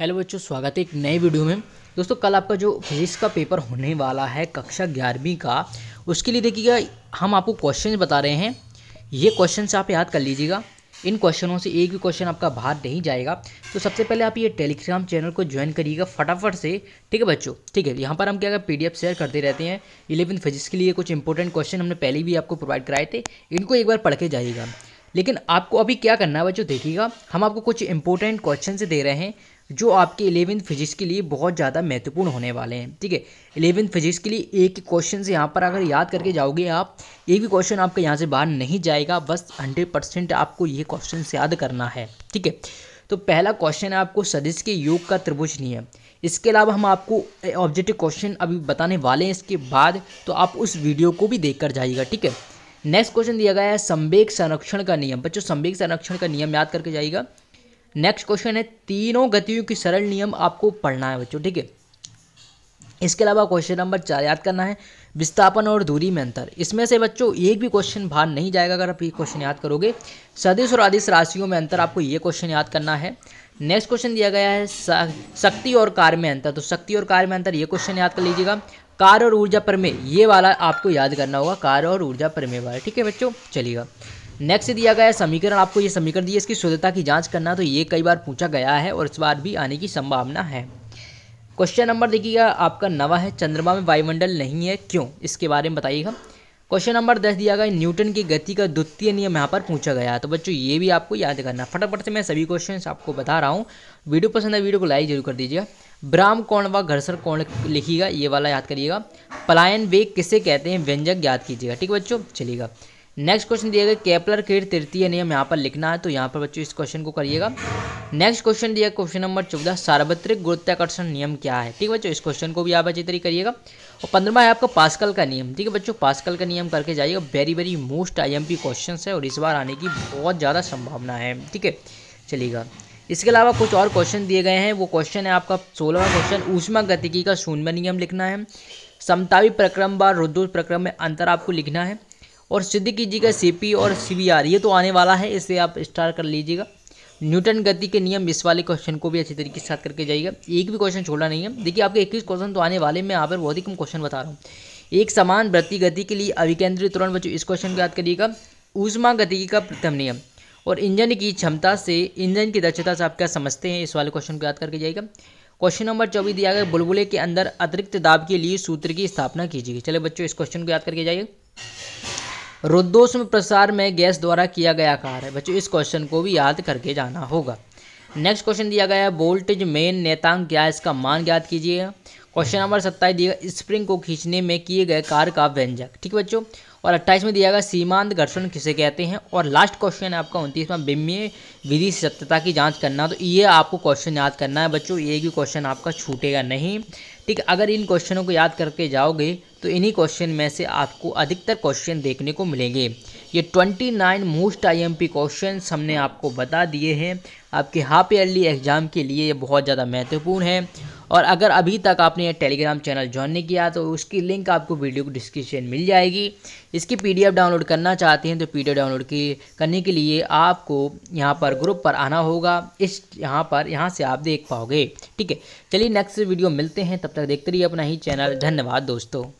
hello बच्चों स्वागत है एक नए वीडियो में दोस्तों कल आपका जो फिजिक्स का पेपर होने वाला है कक्षा ग्यारहवीं का उसके लिए देखिएगा हम आपको क्वेश्चन बता रहे हैं ये क्वेश्चन आप याद कर लीजिएगा इन क्वेश्चनों से एक भी क्वेश्चन आपका बाहर नहीं जाएगा तो सबसे पहले आप ये टेलीग्राम चैनल को ज्वाइन करिएगा फटाफट से ठीक है बच्चों ठीक है यहाँ पर हम क्या पी डी एफ शेयर करते रहते हैं इलेवन फिजिक्स के लिए कुछ इंपॉर्टेंट क्वेश्चन हमने पहले भी आपको प्रोवाइड कराए थे इनको एक बार पढ़ के जाइएगा लेकिन आपको अभी क्या करना है बच्चों देखिएगा हम आपको कुछ इंपॉर्टेंट क्वेश्चन दे रहे हैं जो आपके इलेवेंथ फिजिक्स के लिए बहुत ज़्यादा महत्वपूर्ण होने वाले हैं ठीक है इलेवेंथ फिजिक्स के लिए एक ही क्वेश्चन से यहाँ पर अगर याद करके जाओगे आप एक भी क्वेश्चन आपके यहाँ से बाहर नहीं जाएगा बस हंड्रेड परसेंट आपको ये क्वेश्चन याद करना है ठीक है तो पहला क्वेश्चन है आपको सदिश के योग का त्रिभुज नियम इसके अलावा हम आपको ऑब्जेक्टिव क्वेश्चन अभी बताने वाले हैं इसके बाद तो आप उस वीडियो को भी देख कर जाइएगा ठीक है नेक्स्ट क्वेश्चन दिया गया है संवेग संरक्षण का नियम बच्चों संवेग संरक्षण का नियम याद करके जाइएगा नेक्स्ट क्वेश्चन है तीनों गतियों की सरल नियम आपको पढ़ना है बच्चों ठीक है इसके अलावा क्वेश्चन नंबर चार याद करना है विस्थापन और दूरी में अंतर इसमें से बच्चों एक भी क्वेश्चन बाहर नहीं जाएगा अगर आप ये क्वेश्चन याद करोगे सदिश और आदिश राशियों में अंतर आपको ये क्वेश्चन याद करना है नेक्स्ट क्वेश्चन दिया गया है शक्ति और कार्य में अंतर तो शक्ति और कार्य में अंतर ये क्वेश्चन याद कर लीजिएगा कार और ऊर्जा प्रमेय ये वाला आपको याद करना होगा कार और ऊर्जा प्रमेय वाला ठीक है बच्चों चलिएगा नेक्स्ट दिया गया समीकरण आपको ये समीकरण दिए इसकी शुद्धता की जांच करना तो ये कई बार पूछा गया है और इस बार भी आने की संभावना है क्वेश्चन नंबर देखिएगा आपका नवा है चंद्रमा में वायुमंडल नहीं है क्यों इसके बारे में बताइएगा क्वेश्चन नंबर दस दिया गया न्यूटन की गति का द्वितीय नियम यहाँ पर पूछा गया तो बच्चों ये भी आपको याद करना फटाफट से मैं सभी क्वेश्चन आपको बता रहा हूँ वीडियो पसंद है वीडियो को लाइक जरूर कर दीजिएगा ब्राह्म कोण व घर्षण कोण लिखिएगा ये वाला याद करिएगा पलायन वेग किसे कहते हैं व्यंजक याद कीजिएगा ठीक है बच्चों चलिएगा नेक्स्ट क्वेश्चन दिया गया केपलर के तृतीय नियम यहाँ पर लिखना है तो यहाँ पर बच्चों इस क्वेश्चन को करिएगा नेक्स्ट क्वेश्चन दिया क्वेश्चन नंबर चौदह सार्वत्रिक गुरुत्वाकर्षण नियम क्या है ठीक है बच्चों इस क्वेश्चन को भी आप अच्छी तरीके करिएगा और पंद्रह है आपका पास्कल का नियम ठीक है बच्चों पास्कल का नियम करके जाइएगा very very most P question है और इस बार आने की बहुत ज़्यादा संभावना है ठीक है चलिएगा इसके अलावा कुछ और क्वेश्चन दिए गए हैं वो क्वेश्चन है आपका सोलहवा क्वेश्चन ऊष्मा गतिकी का शून्य नियम लिखना है समतावी प्रक्रम व रुद्र प्रक्रम में अंतर आपको लिखना है और सिद्ध कीजिएगा सी पी और सी बी आर ये तो आने वाला है इसे आप स्टार कर लीजिएगा न्यूटन गति के नियम इस वाले क्वेश्चन को भी अच्छी तरीके से साथ करके जाइएगा एक भी क्वेश्चन छोड़ा नहीं है देखिए आपके इक्कीस क्वेश्चन तो आने वाले मैं यहाँ पर बहुत ही कम क्वेश्चन बता रहा हूँ एक समान वृत्ति गति के लिए अभिकेंद्रित तुरंत बच्चों इस क्वेश्चन को याद करिएगा ऊष्मा गति का प्रथम नियम और इंजन की क्षमता से इंजन की दक्षता से आप क्या समझते हैं इस वाले क्वेश्चन को याद करके जाइएगा क्वेश्चन नंबर चौबीस दिया गया बुलबुले के अंदर अतिरिक्त दाब के लिए सूत्र की स्थापना कीजिए चले बच्चों इस क्वेश्चन को याद करके जाइए रुद्रोष्म प्रसार में गैस द्वारा किया गया कार्य है बच्चों इस क्वेश्चन को भी याद करके जाना होगा नेक्स्ट क्वेश्चन दिया गया है वोल्टेज मेन नेतांक क्या है इसका मान ज्ञात कीजिएगा क्वेश्चन नंबर सत्ताईस दिया स्प्रिंग को खींचने में किए गए कार का व्यंजक ठीक है बच्चों और अट्ठाईस में दिया गया सीमांत घर्षण किसे कहते हैं और लास्ट क्वेश्चन है आपका में बिम्य विधि सत्यता की जांच करना तो ये आपको क्वेश्चन याद करना है बच्चों ये भी क्वेश्चन आपका छूटेगा नहीं ठीक अगर इन क्वेश्चनों को याद करके जाओगे तो इन्हीं क्वेश्चन में से आपको अधिकतर क्वेश्चन देखने को मिलेंगे ये twenty nine most I M P question हमने आपको बता दिए हैं आपके हाफ ईयरली एग्ज़ाम के लिए ये बहुत ज़्यादा महत्वपूर्ण है और अगर अभी तक आपने ये टेलीग्राम चैनल ज्वाइन नहीं किया तो उसकी लिंक आपको वीडियो को डिस्क्रिप्शन मिल जाएगी इसकी पीडीएफ डाउनलोड करना चाहते हैं तो पीडीएफ डाउनलोड की करने के लिए आपको यहाँ पर ग्रुप पर आना होगा इस यहाँ पर यहाँ से आप देख पाओगे ठीक है चलिए नेक्स्ट वीडियो मिलते हैं तब तक देखते रहिए अपना ही चैनल धन्यवाद दोस्तों